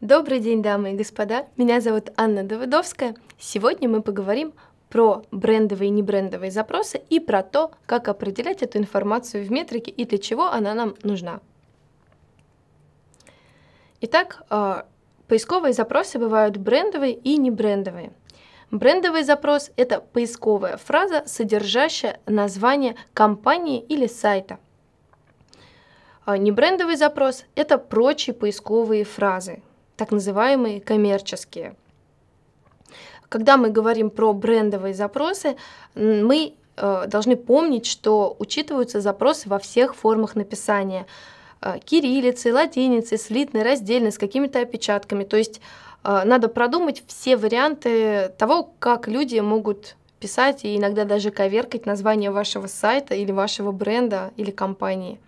Добрый день, дамы и господа! Меня зовут Анна Давыдовская. Сегодня мы поговорим про брендовые и небрендовые запросы и про то, как определять эту информацию в метрике и для чего она нам нужна. Итак, а, поисковые запросы бывают брендовые и небрендовые – Брендовый запрос – это поисковая фраза, содержащая название компании или сайта. А, небрендовый запрос – это прочие поисковые фразы, так называемые коммерческие. Когда мы говорим про брендовые запросы, мы а, должны помнить, что учитываются запросы во всех формах написания а, – кириллицей, латиницей, слитной, раздельной, с какими-то опечатками. То есть а, надо продумать все варианты того, как люди могут писать и иногда даже коверкать название вашего сайта или вашего бренда или компании.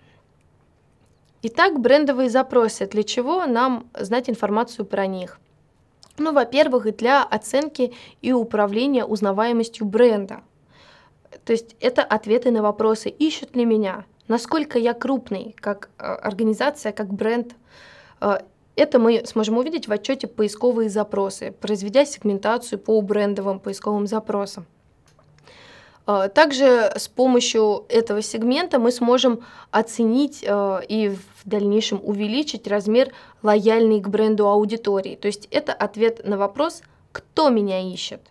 Итак, брендовые запросы. Для чего нам знать информацию про них? Ну, во-первых, для оценки и управления узнаваемостью бренда. То есть это ответы на вопросы, ищут ли меня, насколько я крупный как э, организация, как бренд, э, это мы сможем увидеть в отчете «Поисковые запросы», произведя сегментацию по брендовым поисковым запросам. А, также с помощью этого сегмента мы сможем оценить а, и в дальнейшем увеличить размер лояльной к бренду аудитории. То есть это ответ на вопрос «Кто меня ищет?».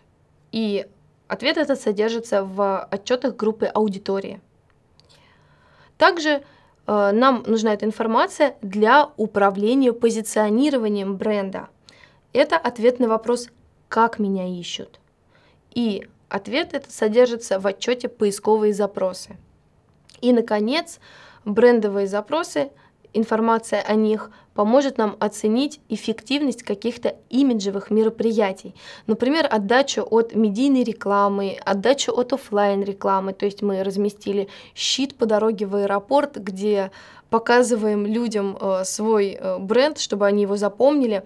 И ответ этот содержится в отчетах группы аудитории. Также Э, нам нужна эта информация для управления позиционированием бренда. Это ответ на вопрос, как меня ищут. И ответ этот содержится в отчете «Поисковые запросы». И, наконец, брендовые запросы информация о них поможет нам оценить эффективность каких-то имиджевых мероприятий. Например, отдачу от медийной рекламы, отдачу от офлайн рекламы. То есть мы разместили щит по дороге в аэропорт, где показываем людям э, свой э, бренд, чтобы они его запомнили.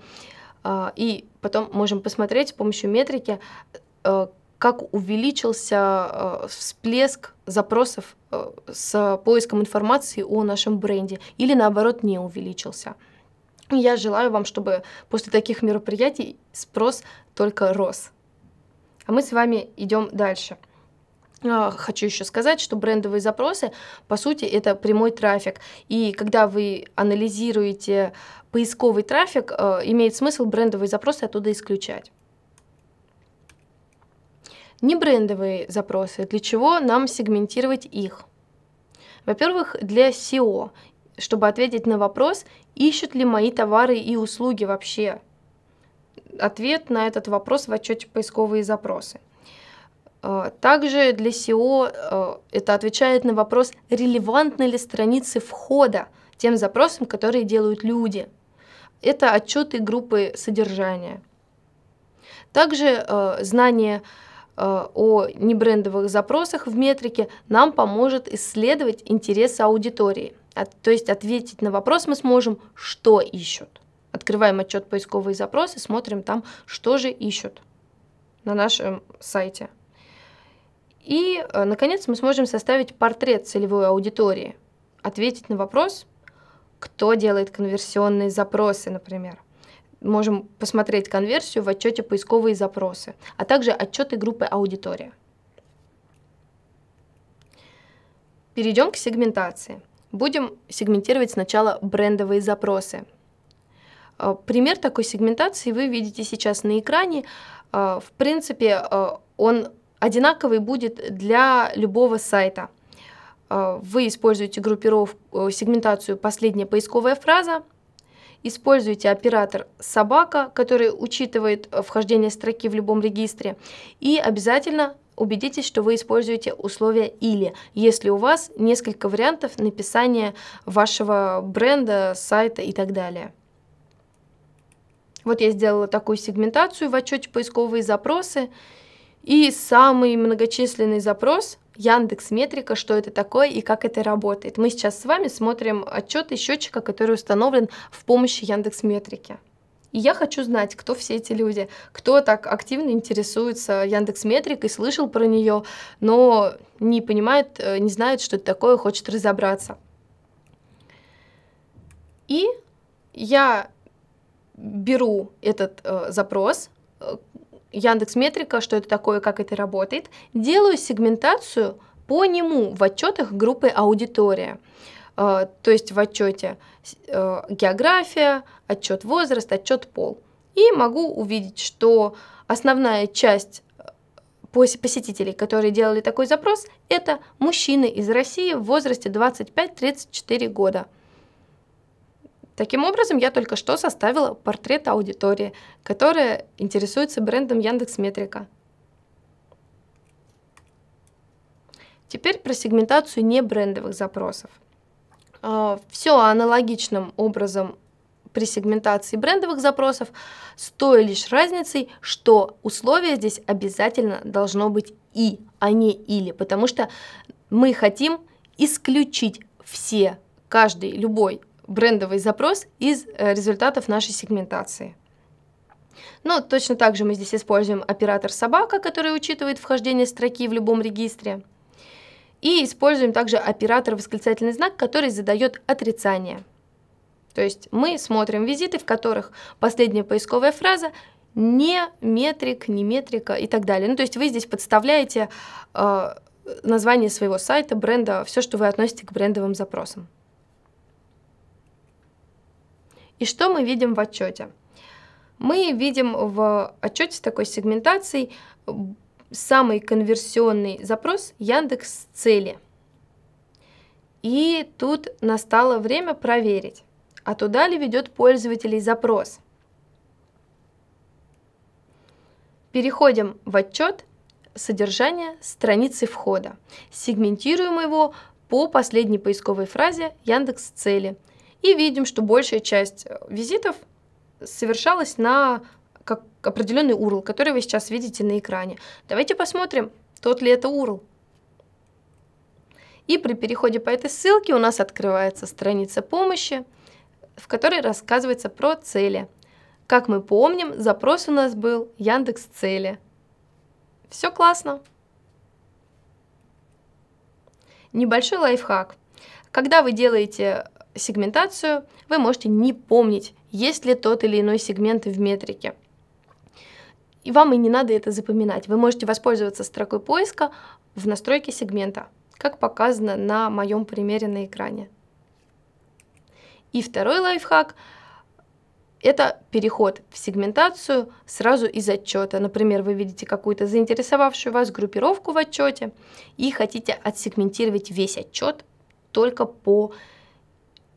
А, и потом можем посмотреть с помощью метрики, э, как увеличился э, всплеск запросов э, с поиском информации о нашем бренде или наоборот не увеличился. Я желаю вам, чтобы после таких мероприятий спрос только рос. А мы с вами идем дальше. А, хочу еще сказать, что брендовые запросы, по сути, это прямой трафик. И когда вы анализируете поисковый трафик, э, имеет смысл брендовые запросы оттуда исключать. Не брендовые запросы. Для чего нам сегментировать их? Во-первых, для SEO, чтобы ответить на вопрос, ищут ли мои товары и услуги вообще. Ответ на этот вопрос в отчете поисковые запросы. А, также для SEO а, это отвечает на вопрос, релевантны ли страницы входа тем запросам, которые делают люди. Это отчеты группы содержания. Также а, знание Э, о небрендовых запросах в метрике нам поможет исследовать интересы аудитории. То есть ответить на вопрос мы сможем, что ищут. Открываем отчет поисковые запросы, смотрим там, что же ищут на нашем сайте. И, э, наконец, мы сможем составить портрет целевой аудитории, ответить на вопрос, кто делает конверсионные запросы, например можем посмотреть конверсию в отчете «Поисковые запросы», а также отчеты группы «Аудитория». Перейдем к сегментации. Будем сегментировать сначала брендовые запросы. Э, пример такой сегментации вы видите сейчас на экране. Э, в принципе, э, он одинаковый будет для любого сайта. Вы используете группировку, сегментацию «Последняя поисковая фраза», используйте оператор «собака», который учитывает э, вхождение строки в любом регистре, и обязательно убедитесь, что вы используете условие «или», если у вас несколько вариантов написания вашего бренда, сайта и так далее. Вот я сделала такую сегментацию в отчете «Поисковые запросы», и самый многочисленный запрос Яндекс Метрика, что это такое и как это работает. Мы сейчас с вами смотрим отчеты счетчика, который установлен в помощи Яндекс Метрики. И я хочу знать, кто все эти люди, кто так активно интересуется Яндекс Метрикой, слышал про нее, но не понимает, э, не знает, что это такое, хочет разобраться. И я беру этот э, запрос, э, Яндекс Метрика, что это такое, как это работает, делаю сегментацию по нему в отчетах группы аудитория. Э, то есть в отчете э, география, отчет возраст, отчет пол. И могу увидеть, что основная часть э, посетителей, которые делали такой запрос, это мужчины из России в возрасте 25-34 года. Таким образом, я только что составила портрет аудитории, которая интересуется брендом Яндекс Метрика. Теперь про сегментацию небрендовых запросов. А, все аналогичным образом при сегментации брендовых запросов, с той лишь разницей, что условие здесь обязательно должно быть «и», а не «или», потому что мы хотим исключить все, каждый, любой брендовый запрос из э, результатов нашей сегментации. Но ну, точно так же мы здесь используем оператор собака, который учитывает вхождение строки в любом регистре. И используем также оператор восклицательный знак, который задает отрицание. То есть мы смотрим визиты, в которых последняя поисковая фраза не метрик, не метрика и так далее. Ну, то есть вы здесь подставляете э, название своего сайта, бренда, все, что вы относите к брендовым запросам. И что мы видим в отчете? Мы видим в отчете с такой сегментацией самый конверсионный запрос Яндекс цели. И тут настало время проверить, а туда ли ведет пользователей запрос. Переходим в отчет содержание страницы входа. Сегментируем его по последней поисковой фразе Яндекс цели – и видим, что большая часть э, визитов совершалась на как определенный URL, который вы сейчас видите на экране. Давайте посмотрим, тот ли это URL. И при переходе по этой ссылке у нас открывается страница помощи, в которой рассказывается про цели. Как мы помним, запрос у нас был Яндекс Цели. Все классно. Небольшой лайфхак. Когда вы делаете сегментацию, вы можете не помнить, есть ли тот или иной сегмент в метрике. И вам и не надо это запоминать. Вы можете воспользоваться строкой поиска в настройке сегмента, как показано на моем примере на экране. И второй лайфхак – это переход в сегментацию сразу из отчета. Например, вы видите какую-то заинтересовавшую вас группировку в отчете и хотите отсегментировать весь отчет только по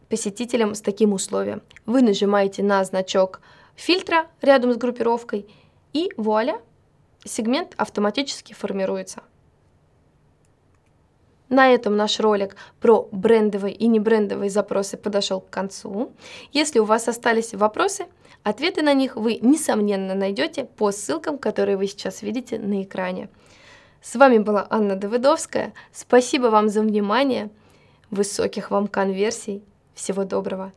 посетителям с таким условием. Вы нажимаете на значок фильтра рядом с группировкой, и вуаля, сегмент автоматически формируется. На этом наш ролик про брендовые и небрендовые запросы подошел к концу. Если у вас остались вопросы, ответы на них вы, несомненно, найдете по ссылкам, которые вы сейчас видите на экране. С вами была Анна Давыдовская. Спасибо вам за внимание. Высоких вам конверсий всего доброго!